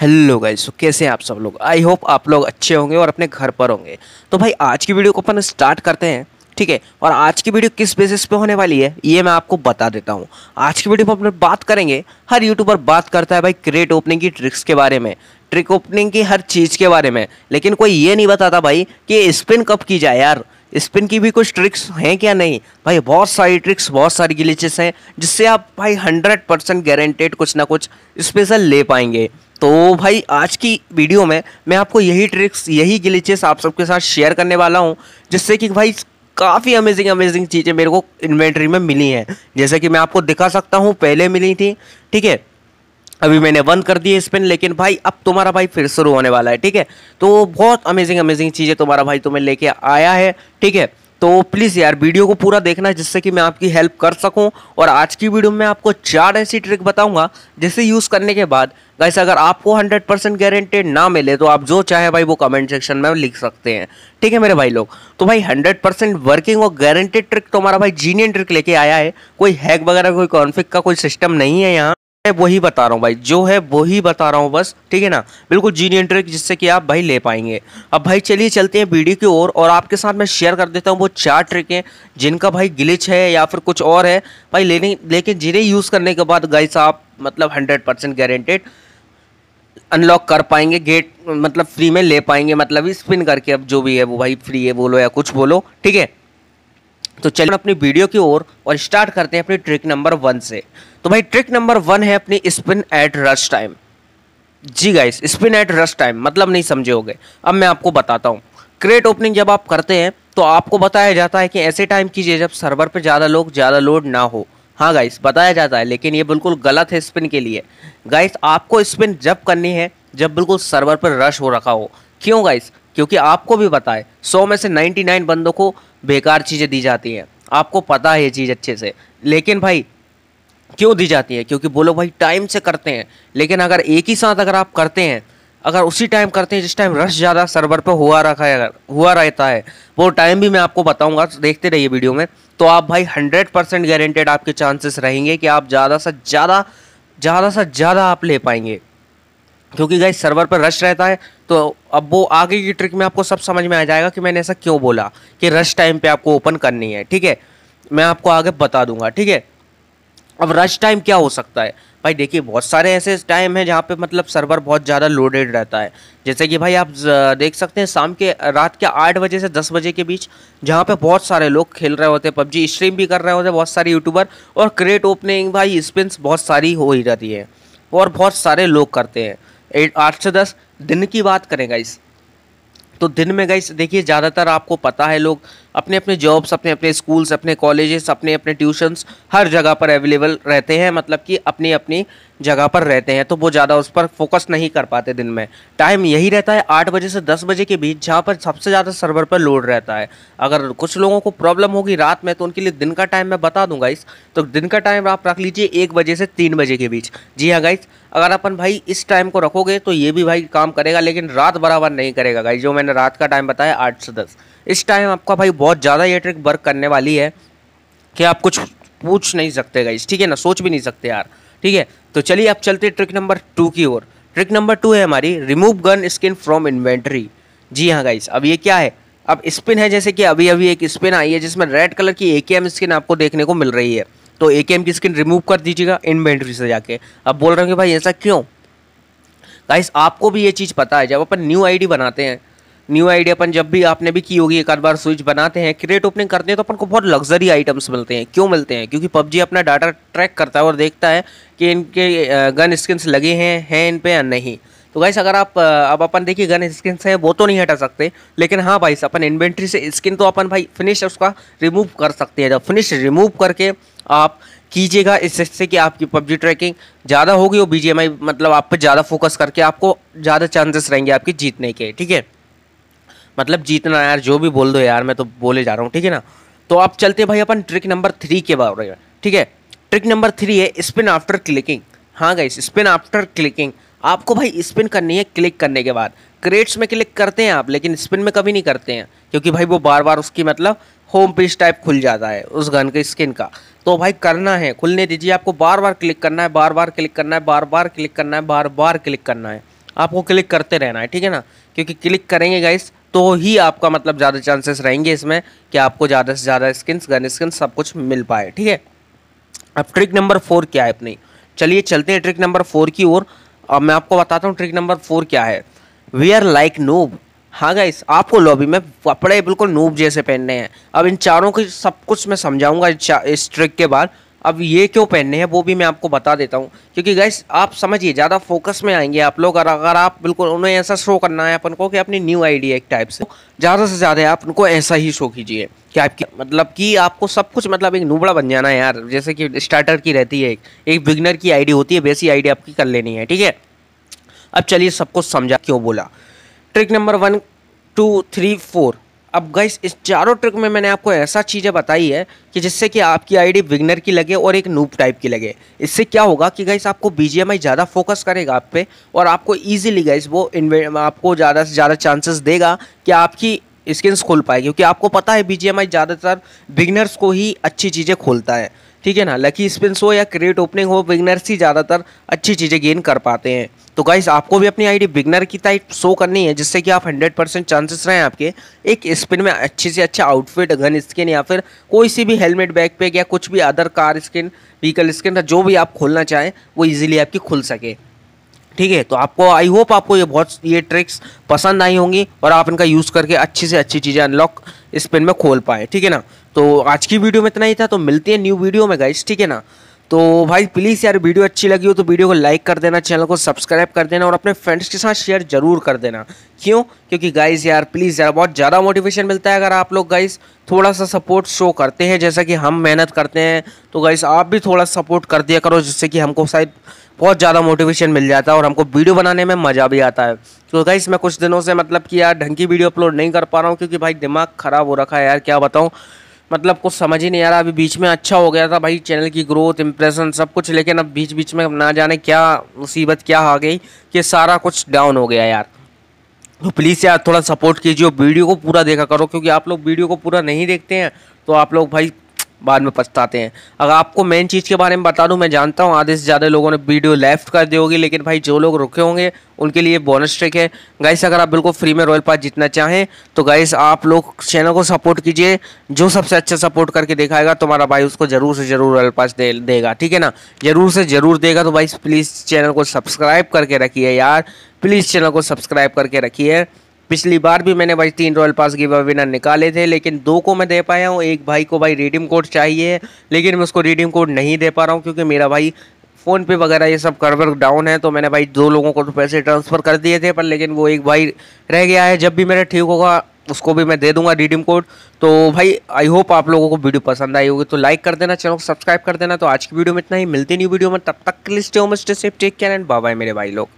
hello guys so कैसे हैं आप सब लोग आई होप आप लोग अच्छे होंगे और अपने घर पर होंगे तो भाई आज की वीडियो को अपन स्टार्ट करते हैं ठीक है और आज की वीडियो किस बेसिस पे होने वाली है ये मैं आपको बता देता हूँ आज की वीडियो में अपन बात करेंगे हर यूट्यूबर बात करता है भाई क्रेट ओपनिंग की ट्रिक्स के बारे में ट्रिक ओपनिंग की हर चीज़ के बारे में लेकिन कोई ये नहीं बताता भाई कि स्पिन कब की जाए यार स्पिन की भी कुछ ट्रिक्स हैं क्या नहीं भाई बहुत सारी ट्रिक्स बहुत सारी ग्लिचेस हैं जिससे आप भाई हंड्रेड परसेंट गारंटेड कुछ ना कुछ स्पेशल ले पाएंगे तो भाई आज की वीडियो में मैं आपको यही ट्रिक्स यही ग्लिचेस आप सबके साथ शेयर करने वाला हूँ जिससे कि भाई काफ़ी अमेजिंग अमेजिंग चीज़ें मेरे को इन्वेंट्री में मिली हैं जैसे कि मैं आपको दिखा सकता हूँ पहले मिली थी ठीक है अभी मैंने बंद कर दिए स्पिन लेकिन भाई अब तुम्हारा भाई फिर शुरू होने वाला है ठीक है तो बहुत अमेजिंग अमेजिंग चीज़ें तुम्हारा भाई तुम्हें लेके आया है ठीक है तो प्लीज़ यार वीडियो को पूरा देखना जिससे कि मैं आपकी हेल्प कर सकूं और आज की वीडियो में आपको चार ऐसी ट्रिक बताऊंगा जिसे यूज़ करने के बाद गैस अगर आपको 100 परसेंट गारंटेड ना मिले तो आप जो चाहे भाई वो कमेंट सेक्शन में लिख सकते हैं ठीक है मेरे भाई लोग तो भाई 100 परसेंट वर्किंग और गारंटेड ट्रिक तो हमारा भाई जीनियन ट्रिक लेके आया है कोई हैक वगैरह कोई कॉन्फ्लिक का कोई सिस्टम नहीं है यहाँ वही बता रहा हूँ भाई जो है वही बता रहा हूँ बस ठीक है ना बिल्कुल जीनियन ट्रिक जिससे कि आप भाई ले पाएंगे अब भाई चलिए चलते हैं वीडियो की ओर और आपके साथ मैं शेयर कर देता हूँ वो चार ट्रिक हैं जिनका भाई ग्लिच है या फिर कुछ और है भाई लेने लेकिन जिन्हें यूज़ करने के बाद गाई आप मतलब हंड्रेड परसेंट गारंटेड अनलॉक कर पाएंगे गेट मतलब फ्री में ले पाएंगे मतलब स्पिन करके अब जो भी है वो भाई फ्री है बोलो या कुछ बोलो ठीक है तो चलिए अपनी वीडियो की ओर और, स्टार्ट करते हैं अपनी ट्रिक नंबर वन से तो भाई ट्रिक नंबर वन है अपनी स्पिन एट रश टाइम जी guys spin at rush time मतलब नहीं समझे अब मैं आपको बताता हूँ क्रेट ओपनिंग जब आप करते हैं तो आपको बताया जाता है कि ऐसे टाइम कीजिए जब सर्वर पर ज़्यादा लोग ज़्यादा लोड ना हो हाँ गाइस बताया जाता है लेकिन ये बिल्कुल गलत है स्पिन के लिए गाइस आपको स्पिन जब करनी है जब बिल्कुल सर्वर पर रश हो रखा हो क्यों गाइस क्योंकि आपको भी पता है सौ में से नाइन्टी नाइन बंदों को बेकार चीज़ें दी जाती हैं आपको पता है ये चीज़ अच्छे से लेकिन भाई क्यों दी जाती है क्योंकि बोलो भाई टाइम से करते हैं लेकिन अगर एक ही साथ अगर आप करते हैं अगर उसी टाइम करते हैं जिस टाइम रश ज़्यादा सर्वर पर हुआ रखा है अगर हुआ रहता है वो टाइम भी मैं आपको बताऊंगा देखते रहिए वीडियो में तो आप भाई हंड्रेड परसेंट गारंटेड आपके चांसेस रहेंगे कि आप ज़्यादा से ज़्यादा ज़्यादा से ज़्यादा आप ले पाएंगे क्योंकि गाइस सर्वर पर रश रहता है तो अब वो आगे की ट्रिक में आपको सब समझ में आ जाएगा कि मैंने ऐसा क्यों बोला कि रश टाइम पे आपको ओपन करनी है ठीक है मैं आपको आगे बता दूंगा ठीक है अब रश टाइम क्या हो सकता है भाई देखिए बहुत सारे ऐसे टाइम हैं जहाँ पे मतलब सर्वर बहुत ज़्यादा लोडेड रहता है जैसे कि भाई आप देख सकते हैं शाम के रात के आठ बजे से दस बजे के बीच जहाँ पे बहुत सारे लोग खेल रहे होते हैं पबजी स्ट्रीम भी कर रहे होते हैं बहुत सारे यूट्यूबर और क्रेट ओपनिंग भाई स्पिन बहुत सारी हो ही रहती है और बहुत सारे लोग करते हैं आठ से दस दिन की बात करें गाइस तो दिन में गाइस देखिए ज़्यादातर आपको पता है लोग अपने अपने जॉब्स अपने अपने स्कूल्स अपने कॉलेजेस अपने अपने ट्यूशन्स हर जगह पर अवेलेबल रहते हैं मतलब कि अपनी अपनी जगह पर रहते हैं तो वो ज़्यादा उस पर फोकस नहीं कर पाते दिन में टाइम यही रहता है आठ बजे से दस बजे के बीच जहाँ पर सबसे ज़्यादा सर्वर पर लोड रहता है अगर कुछ लोगों को प्रॉब्लम होगी रात में तो उनके लिए दिन का टाइम मैं बता दूँ गाइस तो दिन का टाइम आप रख लीजिए एक बजे से तीन बजे के बीच जी हाँ गाइस अगर अपन भाई इस टाइम को रखोगे तो ये भी भाई काम करेगा लेकिन रात बराबर नहीं करेगा गाइस जो मैंने रात का टाइम बताया आठ से दस इस टाइम आपका भाई बहुत ज़्यादा ये ट्रिक वर्क करने वाली है कि आप कुछ पूछ नहीं सकते गाइज ठीक है ना सोच भी नहीं सकते यार ठीक है तो चलिए आप चलते ट्रिक नंबर टू की ओर ट्रिक नंबर टू है हमारी remove gun skin from inventory जी हाँ गाइज अब ये क्या है अब स्पिन है जैसे कि अभी अभी एक स्पिन आई है जिसमें रेड कलर की ए के स्किन आपको देखने को मिल रही है तो ए के की स्किन रिमूव कर दीजिएगा इन्वेंट्री से जाके अब बोल रहे हो कि भाई ऐसा क्यों गाइस आपको भी ये चीज़ पता है जब अपन न्यू आईडी बनाते हैं न्यू आइडिया अपन जब भी आपने भी की होगी एक आध बार स्विच बनाते हैं क्रिएट ओपनिंग करते हैं तो अपन को बहुत लग्जरी आइटम्स मिलते हैं क्यों मिलते हैं क्योंकि पबजी अपना डाटा ट्रैक करता है और देखता है कि इनके गन स्किन्स लगे हैं हैं इन पर या नहीं तो गाइस अगर आप अब अपन देखिए गन स्किन हैं वो तो नहीं हटा सकते लेकिन हाँ भाई अपन इन्वेंट्री से स्किन तो अपन भाई फिनिश उसका रिमूव कर सकते हैं जब फिनिश रिमूव करके आप कीजिएगा इससे कि आपकी पबजी ट्रैकिंग ज़्यादा होगी और बी मतलब आप पर ज़्यादा फोकस करके आपको ज़्यादा चांसेस रहेंगे आपके जीतने के ठीक है मतलब जीतना यार जो भी बोल दो यार मैं तो बोले जा रहा हूँ ठीक है ना तो आप चलते भाई अपन ट्रिक नंबर थ्री के बारे में ठीक है ट्रिक नंबर थ्री है स्पिन आफ्टर क्लिकिंग हाँ गाइस स्पिन आफ्टर क्लिकिंग आपको भाई स्पिन करनी है क्लिक करने के बाद क्रेट्स में क्लिक करते हैं आप लेकिन स्पिन में कभी नहीं करते हैं क्योंकि भाई वो बार बार उसकी मतलब होम पेज टाइप खुल जाता है उस गन के स्किन का तो भाई करना है खुलने दीजिए आपको बार बार क्लिक करना है बार बार क्लिक करना है बार बार क्लिक करना है बार बार क्लिक करना है आपको क्लिक करते रहना है ठीक है ना क्योंकि क्लिक करेंगे गाइस तो ही आपका मतलब ज़्यादा चांसेस रहेंगे इसमें कि आपको ज़्यादा से ज़्यादा स्किन गन स्किन सब कुछ मिल पाए ठीक है अब ट्रिक नंबर फोर क्या है अपनी चलिए चलते हैं ट्रिक नंबर फोर की ओर अब मैं आपको बताता हूँ ट्रिक नंबर फोर क्या है वी आर लाइक नूब हाँ गाइस आपको लॉबी में कपड़े बिल्कुल नूब जैसे पहनने हैं अब इन चारों की सब कुछ मैं समझाऊंगा इस ट्रिक के बाद अब ये क्यों पहनने हैं वो भी मैं आपको बता देता हूँ क्योंकि गैस आप समझिए ज़्यादा फोकस में आएंगे आप लोग और अगर आप बिल्कुल उन्हें ऐसा शो करना है अपन को कि अपनी न्यू आइडिया एक टाइप से ज़्यादा से ज़्यादा आप उनको ऐसा ही शो कीजिए कि आपकी मतलब कि आपको सब कुछ मतलब एक नूबड़ा बन जाना है यार जैसे कि स्टार्टर की रहती है एक बिगनर की आईडी होती है वैसी आईडी आपकी कर लेनी है ठीक है अब चलिए सबको समझा क्यों बोला trick number one two three four अब गाइस इस चारों ट्रिक में मैंने आपको ऐसा चीज़ें बताई है कि जिससे कि आपकी आईडी विगनर की लगे और एक नूप टाइप की लगे इससे क्या होगा कि गाइस आपको बी ज़्यादा फोकस करेगा आप पे और आपको ईजिली गाइस वो आपको ज़्यादा से ज़्यादा चांसेस देगा कि आपकी स्किन्स खोल पाएगी क्योंकि आपको पता है बी ज़्यादातर बिगनर्स को ही अच्छी चीज़ें खोलता है ठीक है ना लकी स्पिन हो या क्रेट ओपनिंग हो बिगनर्स ही ज़्यादातर अच्छी चीज़ें गेन कर पाते हैं तो गाइज आपको भी अपनी आईडी बिगनर की टाइप शो करनी है जिससे कि आप 100 परसेंट चांसेस रहें आपके एक स्पिन में अच्छे से अच्छा आउटफिट गन स्किन या फिर कोई सी भी हेलमेट पे या कुछ भी other car skin vehicle skin जो भी आप खोलना चाहें वो ईजिली आपकी खुल सके ठीक है तो आपको आई होप आपको ये बहुत ये ट्रिक्स पसंद आई होंगी और आप इनका यूज़ करके अच्छी से अच्छी चीज़ें अनलॉक इस पेन में खोल पाए ठीक है ना तो आज की वीडियो में इतना ही था तो मिलती है न्यू वीडियो में गाइस ठीक है ना तो भाई प्लीज़ यार वीडियो अच्छी लगी हो तो वीडियो को लाइक कर देना चैनल को सब्सक्राइब कर देना और अपने फ्रेंड्स के साथ शेयर जरूर कर देना क्यों क्योंकि गाइस यार प्लीज़ यार बहुत ज़्यादा मोटिवेशन मिलता है अगर आप लोग गाइस थोड़ा सा सपोर्ट शो करते हैं जैसा कि हम मेहनत करते हैं तो गाइस आप भी थोड़ा सपोर्ट कर दिया करो जिससे कि हमको शायद बहुत ज़्यादा मोटिवेशन मिल जाता है और हमको वीडियो बनाने में मज़ा भी आता है तो गाइस मैं कुछ दिनों से मतलब कि यार ढंग की वीडियो अपलोड नहीं कर पा रहा हूँ क्योंकि भाई दिमाग ख़राब हो रखा है यार क्या बताऊँ मतलब कुछ समझ ही नहीं आ रहा अभी बीच में अच्छा हो गया था भाई चैनल की ग्रोथ इम्प्रेशन सब कुछ लेकिन अब बीच बीच में ना जाने क्या मुसीबत क्या आ गई कि सारा कुछ डाउन हो गया यार तो प्लीज़ यार थोड़ा सपोर्ट कीजिए वीडियो को पूरा देखा करो क्योंकि आप लोग वीडियो को पूरा नहीं देखते हैं तो आप लोग भाई बाद में पछताते हैं अगर आपको मेन चीज़ के बारे में बता दूँ मैं जानता हूँ आधे से ज़्यादा लोगों ने वीडियो लेफ्ट कर दी होगी लेकिन भाई जो लोग रुके होंगे उनके लिए बोनस ट्रिक है गाइस अगर आप बिल्कुल फ्री में रॉयल पास जीतना चाहें तो गाइस आप लोग चैनल को सपोर्ट कीजिए जो सबसे अच्छा सपोर्ट करके दिखाएगा तुम्हारा भाई उसको ज़रूर से ज़रूर रॉयल पास दे देगा ठीक है ना ज़रूर से ज़रूर देगा तो भाई प्लीज़ चैनल को सब्सक्राइब करके रखिए यार प्लीज़ चैनल को सब्सक्राइब करके रखिए पिछली बार भी मैंने भाई तीन रॉयल पास गिव विनर निकाले थे लेकिन दो को मैं दे पाया हूँ एक भाई को भाई रिडीम कोड चाहिए लेकिन मैं उसको रिडीम कोड नहीं दे पा रहा हूँ क्योंकि मेरा भाई फ़ोन पे वगैरह ये सब करवर डाउन है तो मैंने भाई दो लोगों को तो पैसे ट्रांसफ़र कर दिए थे पर लेकिन वो एक भाई रह गया है जब भी मेरा ठीक होगा उसको भी मैं दे दूंगा रिडीम कोड तो भाई आई होप आप लोगों को वीडियो पसंद आई होगी तो लाइक कर देना चैनल को सब्सक्राइब कर देना तो आज की वीडियो में इतना ही मिलती नहीं वीडियो में तब तक लिस्ट हो mister safe take care and bye मेरे भाई लोग